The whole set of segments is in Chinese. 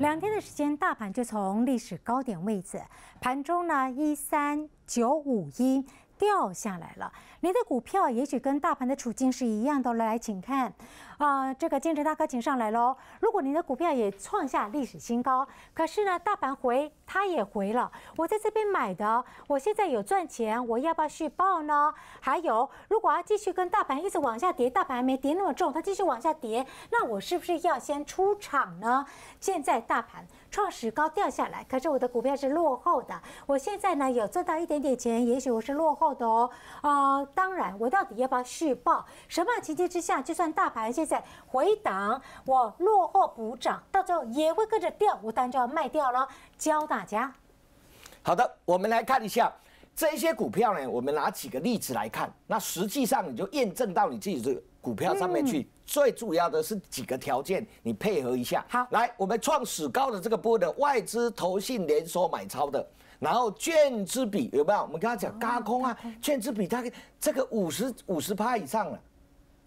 两天的时间，大盘就从历史高点位置，盘中呢一三九五一掉下来了。您的股票也许跟大盘的处境是一样的，来，请看。啊，这个金城大哥请上来喽！如果你的股票也创下历史新高，可是呢，大盘回，它也回了。我在这边买的，我现在有赚钱，我要不要续报呢？还有，如果要继续跟大盘一直往下跌，大盘还没跌那么重，它继续往下跌，那我是不是要先出场呢？现在大盘创史高掉下来，可是我的股票是落后的，我现在呢有赚到一点点钱，也许我是落后的哦。啊，当然，我到底要不要续报？什么奇迹之下，就算大盘现在回档，我落后补涨，到最后也会跟着掉，我当然就要卖掉了。教大家，好的，我们来看一下这一些股票呢，我们拿几个例子来看。那实际上你就验证到你自己个股票上面去，最主要的是几个条件，你配合一下。好，来，我们创史高的这个波的外资投信连锁买超的，然后券之比有没有？我们刚刚讲加空啊，券之比它这个五十五十趴以上了。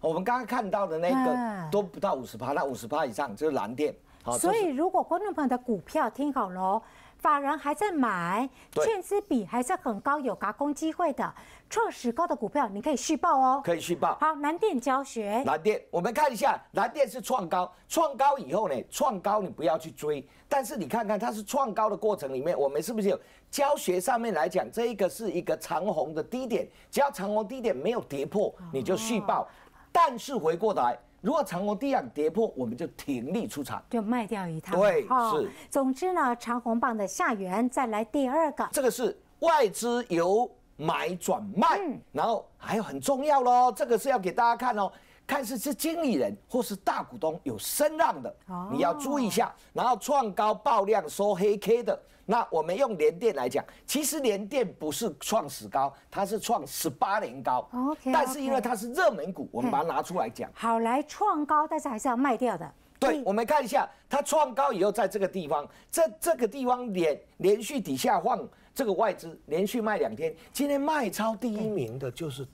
我们刚刚看到的那个都不到五十趴，那五十趴以上就是蓝电。所以如果观众朋友的股票听好喽，法人还在买，券资比还是很高，有轧空机会的创始高的股票，你可以续报哦。可以续报。好，蓝电教学。蓝电，我们看一下，蓝电是创高，创高以后呢，创高你不要去追，但是你看看它是创高的过程里面，我们是不是有教学上面来讲，这一个是一个长虹的低点，只要长虹低点没有跌破，你就续报。但是回过来，如果长虹低产跌破，我们就停立出场，就卖掉一套。对，是。总之呢，长虹棒的下缘再来第二个，这个是外资由买转卖，然后还有很重要喽，这个是要给大家看哦。看似是经理人或是大股东有声浪的，你要注意一下。然后创高爆量收黑 K 的，那我们用联电来讲，其实联电不是创史高，它是创十八年高。OK，但是因为它是热门股，我们把它拿出来讲。好，来创高，但是还是要卖掉的。对，我们看一下，它创高以后，在这个地方，在这个地方连连续底下放这个外资连续卖两天，今天卖超第一名的就是。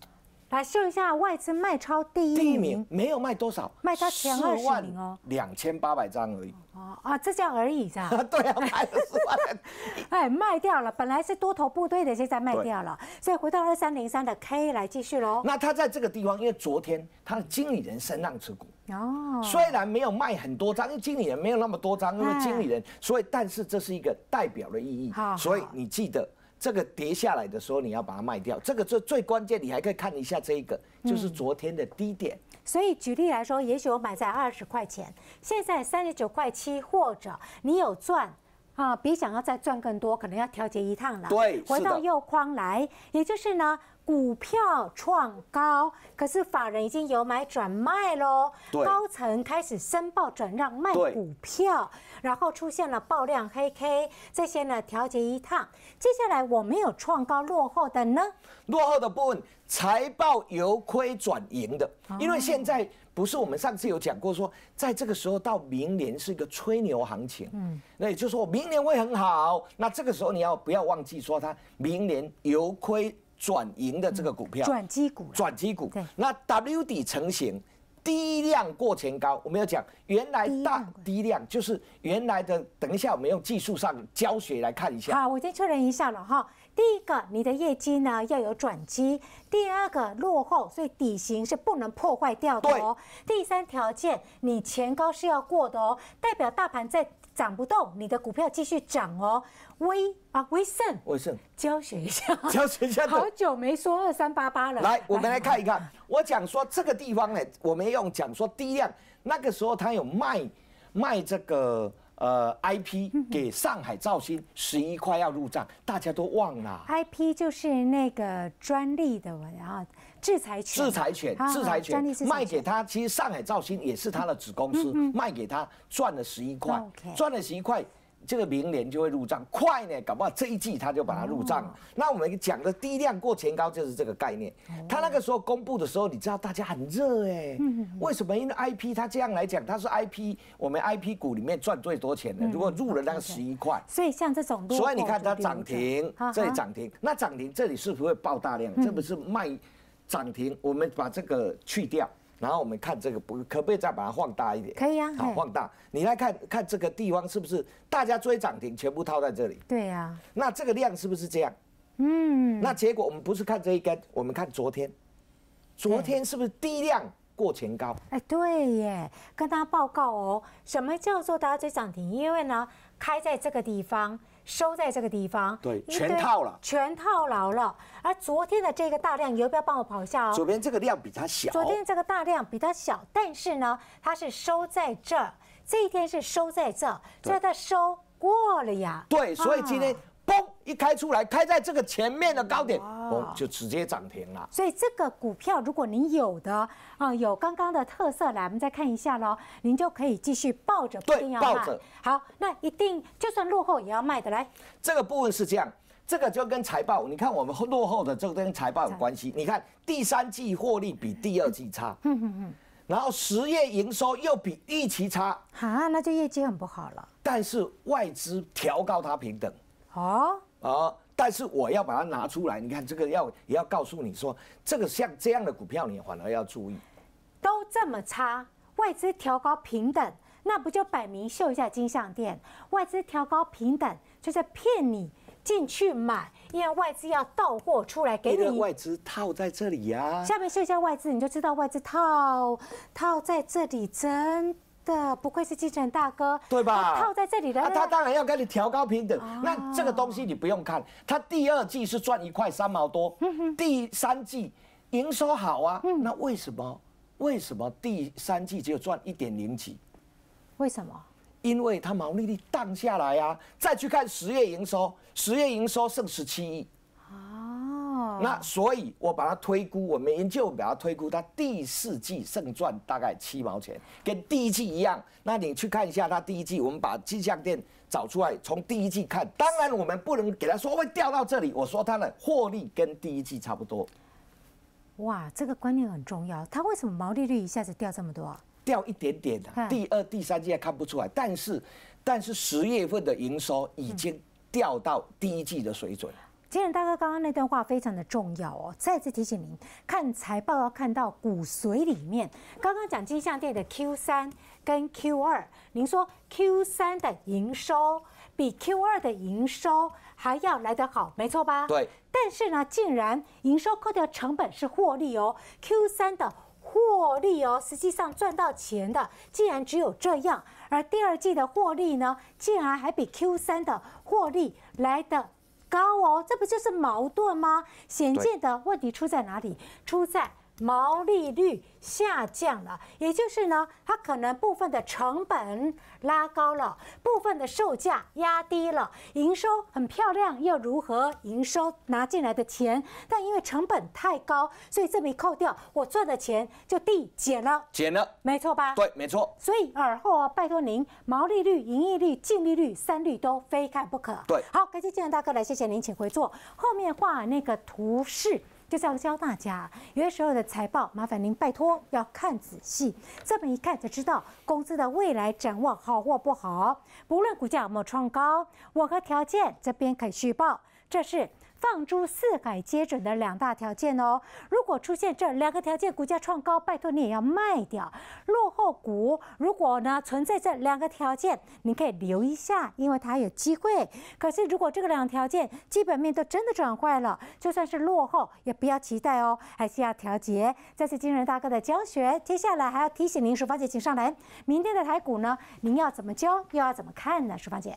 来秀一下外资卖超第一名，没有卖多少，卖到前二十名哦，两千八百张而已。哦啊，这叫而已，是吧？对啊，卖了十万。哎，卖掉了，本来是多头部队的，现在卖掉了，所以回到二三零三的 K 来继续喽。那他在这个地方，因为昨天他的经理人升浪持股哦，虽然没有卖很多张，因为经理人没有那么多张，因为经理人，所以但是这是一个代表的意义。好，所以你记得。这个跌下来的时候，你要把它卖掉。这个最最关键，你还可以看一下这一个，就是昨天的低点。所以举例来说，也许我买在二十块钱，现在三十九块七，或者你有赚，啊，比想要再赚更多，可能要调节一趟了。对，回到右框来，也就是呢。股票创高，可是法人已经有买转卖喽。高层开始申报转让卖股票，然后出现了爆量黑 K，这些呢调节一趟。接下来，我们有创高落后的呢？落后的部分财报由亏转盈的，因为现在不是我们上次有讲过说，在这个时候到明年是一个吹牛行情。嗯，那也就是说，明年会很好。那这个时候你要不要忘记说，它明年由亏？转盈的这个股票，转机股，转机股。那 W 底成型，低量过前高，我们要讲原来大低量就是原来的。等一下，我们用技术上教学来看一下。好，我先确认一下了哈。第一个，你的业绩呢要有转机；第二个，落后，所以底型是不能破坏掉的哦。第三条件，你前高是要过的哦，代表大盘在涨不动，你的股票继续涨哦。微啊，微胜，微胜，教学一下，教学一下，好久没说二三八八了。来，我们来看一看，我讲说这个地方呢，我们用讲说低量，那个时候他有卖卖这个。呃，I P 给上海兆星十一块要入账，大家都忘了。I P 就是那个专利的，然后制裁权、制裁权、制裁权卖给他。其实上海兆星也是他的子公司，卖给他赚了十一块，赚了十一块。这个明年就会入账，快呢，搞不好这一季他就把它入账那我们讲的低量过前高就是这个概念。他那个时候公布的时候，你知道大家很热哎，为什么？因为 I P 它这样来讲，它是 I P，我们 I P 股里面赚最多钱的。如果入了那个十一块，所以像这种，所以你看它涨停，这里涨停，那涨停这里是不是爆大量？这不是卖涨停，我们把这个去掉。然后我们看这个，可不可以再把它放大一点？可以啊，好，放大。你来看看这个地方是不是大家追涨停，全部套在这里？对呀。那这个量是不是这样？嗯。那结果我们不是看这一根，我们看昨天，昨天是不是低量过前高？哎，对耶，跟大家报告哦，什么叫做大家追涨停？因为呢，开在这个地方。收在这个地方，对，全套了，全套牢了。而昨天的这个大量，你要不要帮我跑一下哦？左边这个量比它小。昨天这个大量比它小，但是呢，它是收在这儿，这一天是收在这儿，所以它收过了呀。对，所以今天。一开出来，开在这个前面的高点，哦，就直接涨停了。所以这个股票，如果您有的啊，有刚刚的特色来，我们再看一下喽，您就可以继续抱着，对，抱着。好，那一定就算落后也要卖的。来，这个部分是这样，这个就跟财报，你看我们落后的这个跟财报有关系。你看第三季获利比第二季差，嗯嗯嗯，然后十月营收又比预期差，哈，那就业绩很不好了。但是外资调高它平等，哦。啊！但是我要把它拿出来，你看这个要也要告诉你说，这个像这样的股票，你反而要注意。都这么差，外资调高平等，那不就摆明秀一下金像店？外资调高平等，就是骗你进去买，因为外资要倒货出来给你。外资套在这里呀。下面秀一下外资，你就知道外资套套在这里真。不愧是继承大哥，对吧？套在这里的，他当然要跟你调高平等。那这个东西你不用看，他第二季是赚一块三毛多，第三季营收好啊。那为什么？为什么第三季只有赚一点零几？为什么？因为它毛利率荡下来啊。再去看十月营收，十月营收剩十七亿。那所以，我把它推估，我们研究把它推估，它第四季剩赚大概七毛钱，跟第一季一样。那你去看一下它第一季，我们把金像店找出来，从第一季看，当然我们不能给他说会掉到这里，我说它的获利跟第一季差不多。哇，这个观念很重要。它为什么毛利率一下子掉这么多？掉一点点的，第二、第三季还看不出来，但是，但是十月份的营收已经掉到第一季的水准。金人大哥，刚刚那段话非常的重要哦。再次提醒您，看财报要看到骨髓里面。刚刚讲金像店的 Q 三跟 Q 二，您说 Q 三的营收比 Q 二的营收还要来得好，没错吧？对。但是呢，竟然营收扣掉成本是获利哦。Q 三的获利哦，实际上赚到钱的，竟然只有这样。而第二季的获利呢，竟然还比 Q 三的获利来的。高哦，这不就是矛盾吗？显见的问题出在哪里？出在。毛利率下降了，也就是呢，它可能部分的成本拉高了，部分的售价压低了，营收很漂亮，又如何？营收拿进来的钱，但因为成本太高，所以这笔扣掉，我赚的钱就递减了，减了，没错吧？对，没错。所以尔后啊，拜托您，毛利率、盈利率、净利率三率都非看不可。对，好，感谢建仁大哥来，谢谢您，请回座。后面画那个图示。就是要教大家，有些时候的财报，麻烦您拜托要看仔细，这么一看才知道公司的未来展望好或不好。不论股价没创高，我和条件这边可以续报，这是。放诸四海皆准的两大条件哦，如果出现这两个条件，股价创高，拜托你也要卖掉落后股。如果呢存在这两个条件，你可以留一下，因为它有机会。可是如果这个两条件基本面都真的转坏了，就算是落后也不要期待哦，还是要调节。再次金人大哥的教学，接下来还要提醒您，淑芳姐请上来，明天的台股呢，您要怎么教，又要怎么看呢，淑芳姐？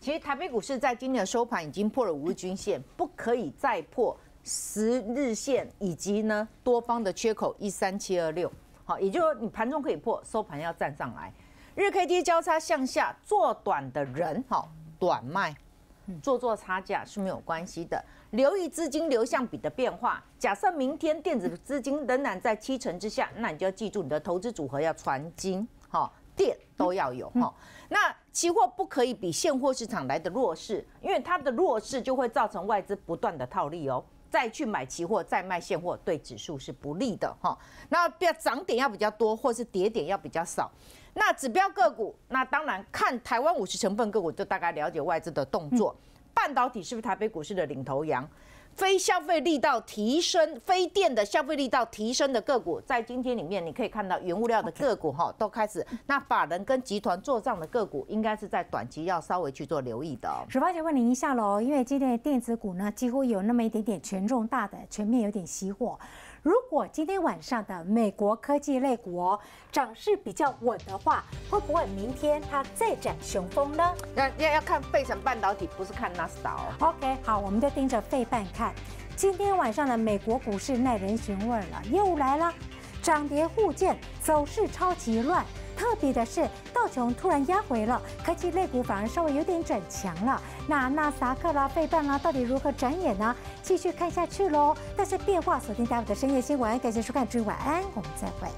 其实台北股市在今天的收盘已经破了五日均线，不可以再破十日线，以及呢多方的缺口一三七二六。好，也就是说你盘中可以破，收盘要站上来。日 K D 交叉向下做短的人，好短卖，做做差价是没有关系的。留意资金流向比的变化。假设明天电子资金仍然在七成之下，那你就要记住你的投资组合要传金，哈电都要有，哈那。期货不可以比现货市场来的弱势，因为它的弱势就会造成外资不断的套利哦，再去买期货再卖现货，对指数是不利的哈。那比较涨点要比较多，或是跌点要比较少。那指标个股，那当然看台湾五十成分个股，就大概了解外资的动作。半导体是不是台北股市的领头羊？非消费力道提升，非电的消费力道提升的个股，在今天里面你可以看到，原物料的个股哈，都开始那法人跟集团做账的个股，应该是在短期要稍微去做留意的。十芳姐问您一下喽，因为今天电子股呢，几乎有那么一点点权重大的全面有点熄火。如果今天晚上的美国科技类股哦涨势比较稳的话，会不会明天它再展雄风呢？要要要看费城半导体，不是看纳斯达哦。OK，好，我们就盯着费半看。今天晚上的美国股市耐人寻味了，又来了，涨跌互见，走势超级乱。特别的是，道琼突然压回了，科技类股反而稍微有点转强了。那纳斯达克啦、费半啦，到底如何转眼呢？继续看下去喽。但是变化锁定在我的深夜新闻。感谢收看，祝你晚安，我们再会。